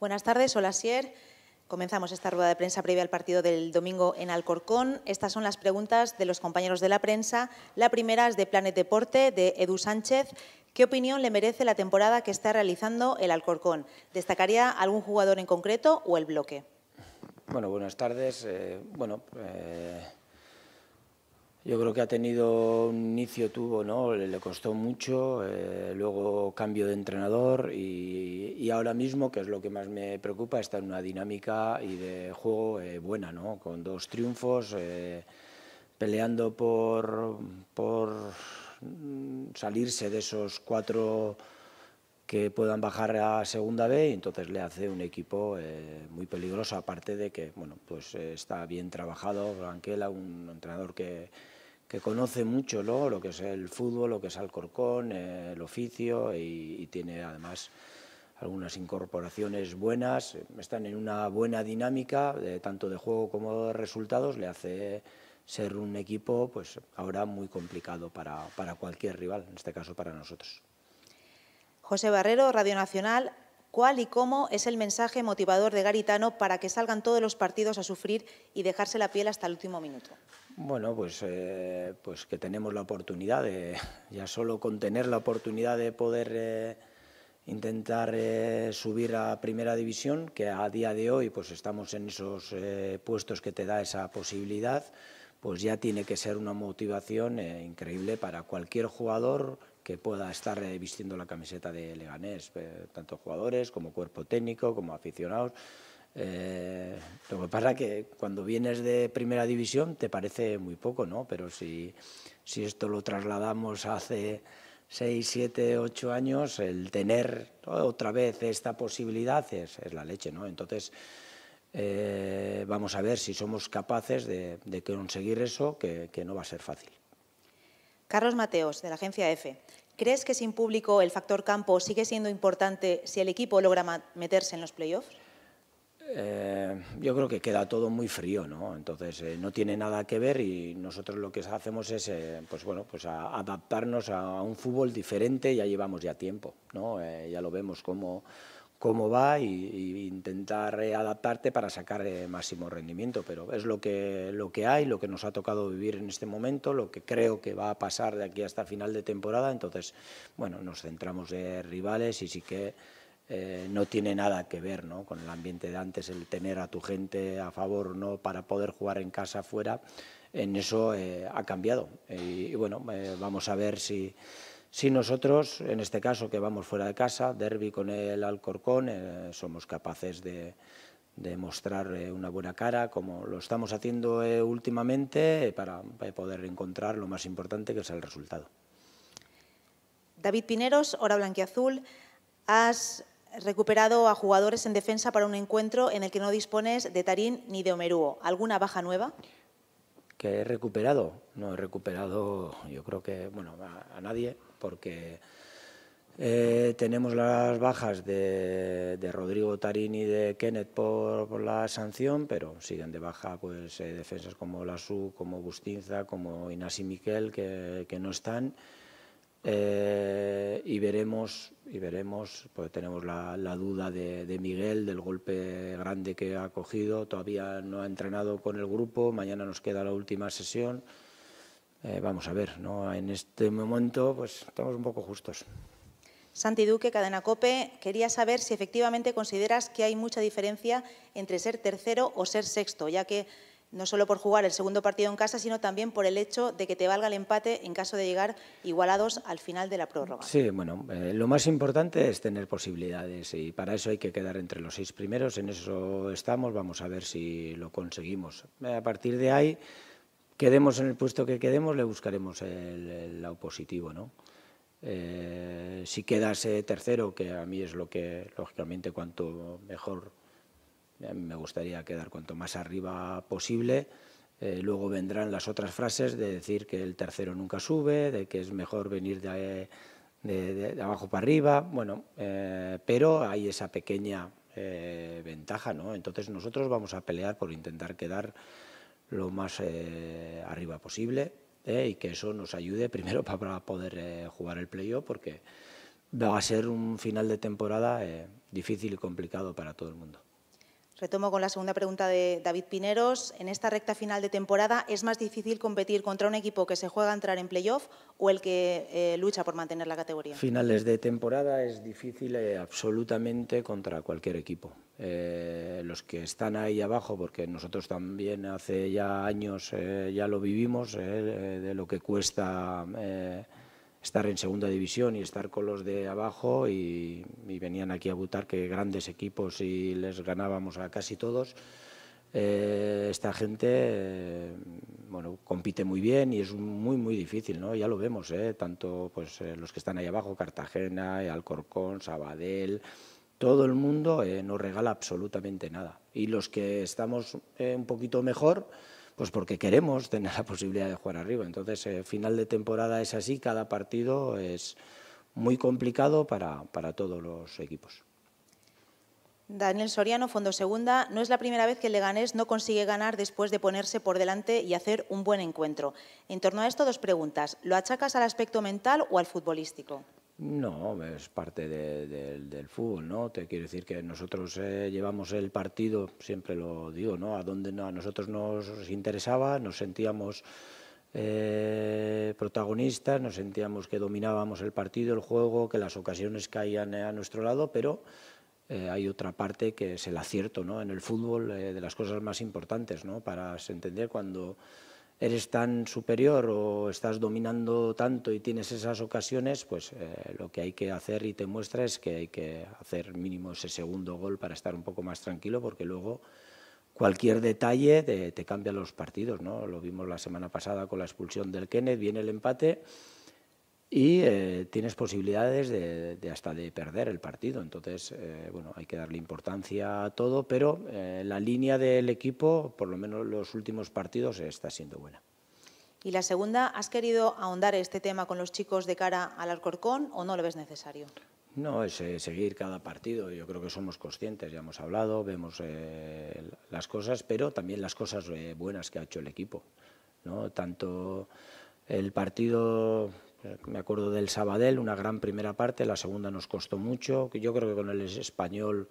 Buenas tardes, hola Sier. Comenzamos esta rueda de prensa previa al partido del domingo en Alcorcón. Estas son las preguntas de los compañeros de la prensa. La primera es de Planet Deporte, de Edu Sánchez. ¿Qué opinión le merece la temporada que está realizando el Alcorcón? ¿Destacaría algún jugador en concreto o el bloque? Bueno, buenas tardes. Eh, bueno, eh, yo creo que ha tenido un inicio, tuvo, ¿no? Le, costó mucho, eh, luego cambio de entrenador y, ahora mismo, que es lo que más me preocupa, está en una dinámica y de juego eh, buena, ¿no? Con dos triunfos, eh, peleando por, por mm, salirse de esos cuatro que puedan bajar a segunda B y entonces le hace un equipo muy peligroso, aparte de que bueno, pues, está bien trabajado Blanquela un entrenador que, que conoce mucho lo que es el fútbol, lo que es Alcorcón, Corcón, eh, el oficio y, tiene además algunas incorporaciones buenas, están en una buena dinámica, de, tanto de juego como de resultados, le hace ser un equipo pues ahora muy complicado para, para cualquier rival, en este caso para nosotros. José Barrero, Radio Nacional, ¿cuál y cómo es el mensaje motivador de Garitano para que salgan todos los partidos a sufrir y dejarse la piel hasta el último minuto? Bueno, pues, eh, pues que tenemos la oportunidad de, ya solo con tener la oportunidad de poder eh, intentar eh, subir a primera división, que a día de hoy pues estamos en esos puestos que te da esa posibilidad, pues ya tiene que ser una motivación increíble para cualquier jugador que pueda estar vistiendo la camiseta de Leganés, tanto jugadores como cuerpo técnico, como aficionados. Eh, lo que pasa es que cuando vienes de primera división te parece muy poco, ¿no? Pero si, si esto lo trasladamos hace 6, 7, 8 años, el tener otra vez esta posibilidad es, la leche, ¿no? Entonces, eh, vamos a ver si somos capaces de, conseguir eso, que, que no va a ser fácil. Carlos Mateos, de la agencia EFE. ¿Crees que sin público el factor campo sigue siendo importante si el equipo logra meterse en los playoffs? Eh, yo creo que queda todo muy frío, ¿no? Entonces eh, no tiene nada que ver y nosotros lo que hacemos es, eh, pues bueno, pues adaptarnos a, un fútbol diferente. Ya llevamos ya tiempo, ¿no? ya lo vemos como cómo va y, intentar adaptarte para sacar máximo rendimiento, pero es lo que, lo que hay, lo que nos ha tocado vivir en este momento, lo que creo que va a pasar de aquí hasta final de temporada, entonces, bueno, nos centramos en rivales y sí que eh, no tiene nada que ver ¿no? con el ambiente de antes, el tener a tu gente a favor no para poder jugar en casa fuera, en eso eh, ha cambiado. Y, bueno, eh, vamos a ver si, si nosotros, en este caso que vamos fuera de casa, derby con el Alcorcón, somos capaces de, de mostrar una buena cara, como lo estamos haciendo últimamente, para poder encontrar lo más importante, que es el resultado. David Pineros, Hora Blanquiazul. Has recuperado a jugadores en defensa para un encuentro en el que no dispones de Tarín ni de Omerúo. ¿Alguna baja nueva? Que he recuperado. No he recuperado, yo creo que, bueno, a, nadie, porque eh, tenemos las bajas de, Rodrigo Tarín y de Kenneth por, la sanción, pero siguen de baja pues eh, defensas como Lasu, como Bustinza, como Inasi Miquel, que, no están. Eh, y veremos, y veremos pues tenemos la, duda de, Miguel, del golpe grande que ha cogido, todavía no ha entrenado con el grupo, mañana nos queda la última sesión. Eh, vamos a ver, ¿no? en este momento pues estamos un poco justos. Santi Duque, Cadena Cope, quería saber si efectivamente consideras que hay mucha diferencia entre ser tercero o ser sexto, ya que no solo por jugar el segundo partido en casa, sino también por el hecho de que te valga el empate en caso de llegar igualados al final de la prórroga. Sí, bueno, eh, lo más importante es tener posibilidades y para eso hay que quedar entre los seis primeros, en eso estamos, vamos a ver si lo conseguimos. Eh, a partir de ahí, quedemos en el puesto que quedemos, le buscaremos el, lado positivo, ¿no? Eh, si quedase tercero, que a mí es lo que, lógicamente, cuanto mejor eh, me gustaría quedar cuanto más arriba posible. Eh, luego vendrán las otras frases de decir que el tercero nunca sube, de que es mejor venir de, de, abajo para arriba. Bueno, eh, pero hay esa pequeña ventaja, ¿no? Entonces nosotros vamos a pelear por intentar quedar lo más arriba posible y que eso nos ayude primero para poder jugar el playoff porque va a ser un final de temporada difícil y complicado para todo el mundo. Retomo con la segunda pregunta de David Pineros. En esta recta final de temporada, ¿es más difícil competir contra un equipo que se juega a entrar en playoff o el que eh, lucha por mantener la categoría? Finales de temporada es difícil eh, absolutamente contra cualquier equipo. Eh, los que están ahí abajo, porque nosotros también hace ya años ya lo vivimos, de lo que cuesta estar en segunda división y estar con los de abajo y, y venían aquí a votar que grandes equipos y les ganábamos a casi todos. Eh, esta gente eh, bueno, compite muy bien y es muy, muy difícil, ¿no? Ya lo vemos, ¿eh? tanto pues, eh, los que están ahí abajo, Cartagena, Alcorcón, Sabadell, todo el mundo eh, no regala absolutamente nada. Y los que estamos un poquito mejor pues porque queremos tener la posibilidad de jugar arriba. Entonces, eh, final de temporada es así, cada partido es muy complicado para, para todos los equipos. Daniel Soriano, Fondo Segunda. No es la primera vez que el Leganés no consigue ganar después de ponerse por delante y hacer un buen encuentro. En torno a esto, dos preguntas. ¿Lo achacas al aspecto mental o al futbolístico? No, es parte del fútbol, ¿no? Te quiero decir que nosotros eh, llevamos el partido, siempre lo digo, ¿no? A donde a nosotros nos interesaba, nos sentíamos eh, protagonistas, nos sentíamos que dominábamos el partido, el juego, que las ocasiones caían eh, a nuestro lado, pero hay otra parte que es el acierto, ¿no? En el fútbol, de las cosas más importantes, ¿no? Para entender cuando eres tan superior o estás dominando tanto y tienes esas ocasiones, pues eh, lo que hay que hacer y te muestra es que hay que hacer mínimo ese segundo gol para estar un poco más tranquilo, porque luego cualquier detalle te, te cambia los partidos. ¿no? Lo vimos la semana pasada con la expulsión del Kenneth, viene el empate y eh, tienes posibilidades de, hasta de perder el partido. Entonces, eh, bueno, hay que darle importancia a todo, pero eh, la línea del equipo, por lo menos los últimos partidos, está siendo buena. Y la segunda, ¿has querido ahondar este tema con los chicos de cara al Alcorcón o no lo ves necesario? No, es seguir cada partido. Yo creo que somos conscientes, ya hemos hablado, vemos las cosas, pero también las cosas buenas que ha hecho el equipo. ¿no? Tanto el partido eh, me acuerdo del Sabadell, una gran primera parte, la segunda nos costó mucho. Yo creo que con el español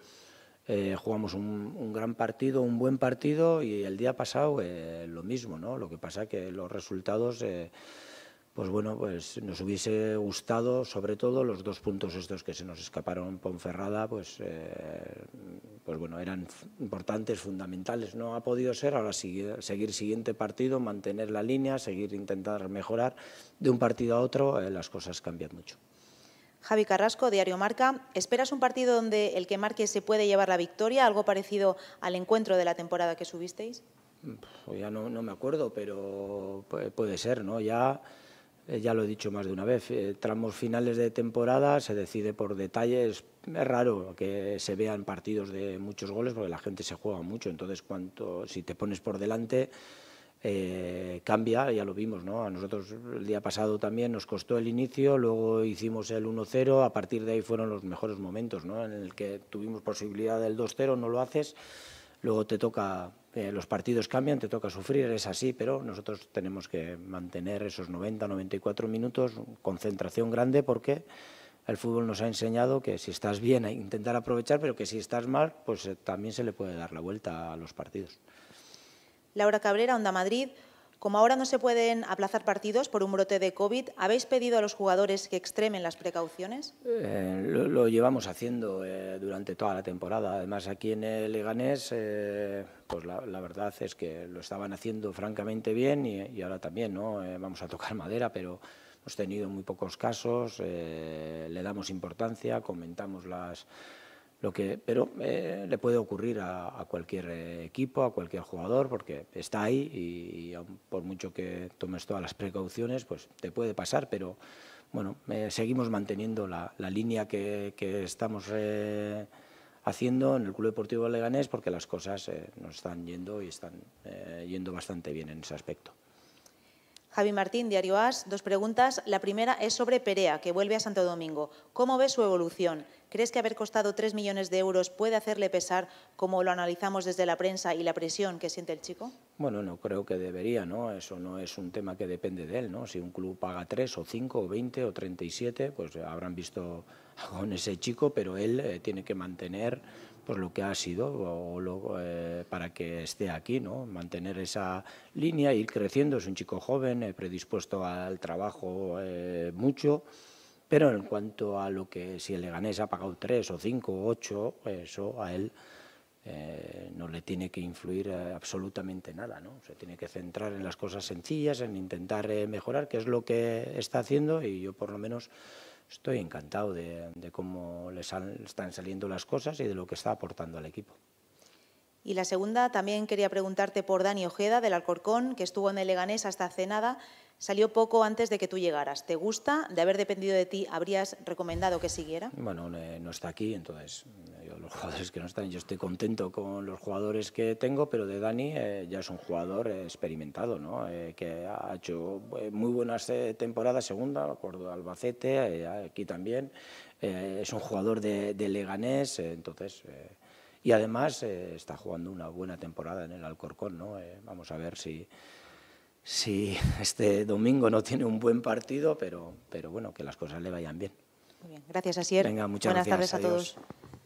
eh, jugamos un, gran partido, un buen partido y el día pasado eh, lo mismo, ¿no? Lo que pasa es que los resultados pues bueno, pues nos hubiese gustado, sobre todo los dos puntos estos que se nos escaparon Ponferrada, pues, eh, pues bueno, eran importantes, fundamentales. No ha podido ser, ahora seguir, el siguiente partido, mantener la línea, seguir intentar mejorar. De un partido a otro eh, las cosas cambian mucho. Javi Carrasco, Diario Marca. ¿Esperas un partido donde el que marque se puede llevar la victoria? ¿Algo parecido al encuentro de la temporada que subisteis? Pues ya no, no me acuerdo, pero puede ser, ¿no? Ya eh, ya lo he dicho más de una vez, eh, tramos finales de temporada se decide por detalles. Es raro que se vean partidos de muchos goles porque la gente se juega mucho. Entonces, cuanto, si te pones por delante, eh, cambia, ya lo vimos, ¿no? A nosotros el día pasado también nos costó el inicio, luego hicimos el 1-0, a partir de ahí fueron los mejores momentos, ¿no? En el que tuvimos posibilidad del 2-0, no lo haces Luego te toca, eh, los partidos cambian, te toca sufrir, es así, pero nosotros tenemos que mantener esos 90, 94 minutos, concentración grande, porque el fútbol nos ha enseñado que si estás bien, a intentar aprovechar, pero que si estás mal, pues eh, también se le puede dar la vuelta a los partidos. Laura Cabrera, Onda Madrid. Como ahora no se pueden aplazar partidos por un brote de COVID, ¿habéis pedido a los jugadores que extremen las precauciones? Eh, lo, llevamos haciendo eh, durante toda la temporada. Además, aquí en el Leganés, eh, pues la, verdad es que lo estaban haciendo francamente bien y, y ahora también, ¿no? vamos a tocar madera, pero hemos tenido muy pocos casos, le damos importancia, comentamos las lo que, pero eh, le puede ocurrir a, cualquier eh, equipo, a cualquier jugador, porque está ahí y, por mucho que tomes todas las precauciones, pues te puede pasar, pero bueno, eh, seguimos manteniendo la, línea que, estamos haciendo en el Club Deportivo Leganés porque las cosas nos están yendo y están yendo bastante bien en ese aspecto. Javi Martín, Diario As, dos preguntas. La primera es sobre Perea, que vuelve a Santo Domingo. ¿Cómo ves su evolución? ¿Crees que haber costado 3 millones de euros puede hacerle pesar, como lo analizamos desde la prensa, y la presión que siente el chico? Bueno, no creo que debería, ¿no? Eso no es un tema que depende de él, ¿no? Si un club paga 3 o 5 o 20 o 37, pues habrán visto con ese chico, pero él eh, tiene que mantener por pues, lo que ha sido o eh, para que esté aquí, ¿no? mantener esa línea, ir creciendo, es un chico joven, eh, predispuesto al trabajo eh, mucho, pero en cuanto a lo que si el Leganés ha pagado tres o cinco o ocho, eso a él no le tiene que influir absolutamente nada, ¿no? se tiene que centrar en las cosas sencillas, en intentar mejorar, que es lo que está haciendo y yo por lo menos estoy encantado de, cómo le están saliendo las cosas y de lo que está aportando al equipo. Y la segunda, también quería preguntarte por Dani Ojeda, del Alcorcón, que estuvo en el Leganés hasta hace nada. Salió poco antes de que tú llegaras. ¿Te gusta? De haber dependido de ti, ¿habrías recomendado que siguiera? Bueno, no está aquí, entonces jugadores que no están. Yo estoy contento con los jugadores que tengo, pero de Dani eh, ya es un jugador experimentado, ¿no? Eh, que ha hecho eh, muy buenas temporadas, segunda, acuerdo, Albacete, aquí también. es un jugador de, Leganés, entonces... y además está jugando una buena temporada en el Alcorcón, ¿no? vamos a ver si, si este domingo no tiene un buen partido, pero, pero bueno, que las cosas le vayan bien. Muy bien, gracias Asier. muchas Buenas tardes a todos.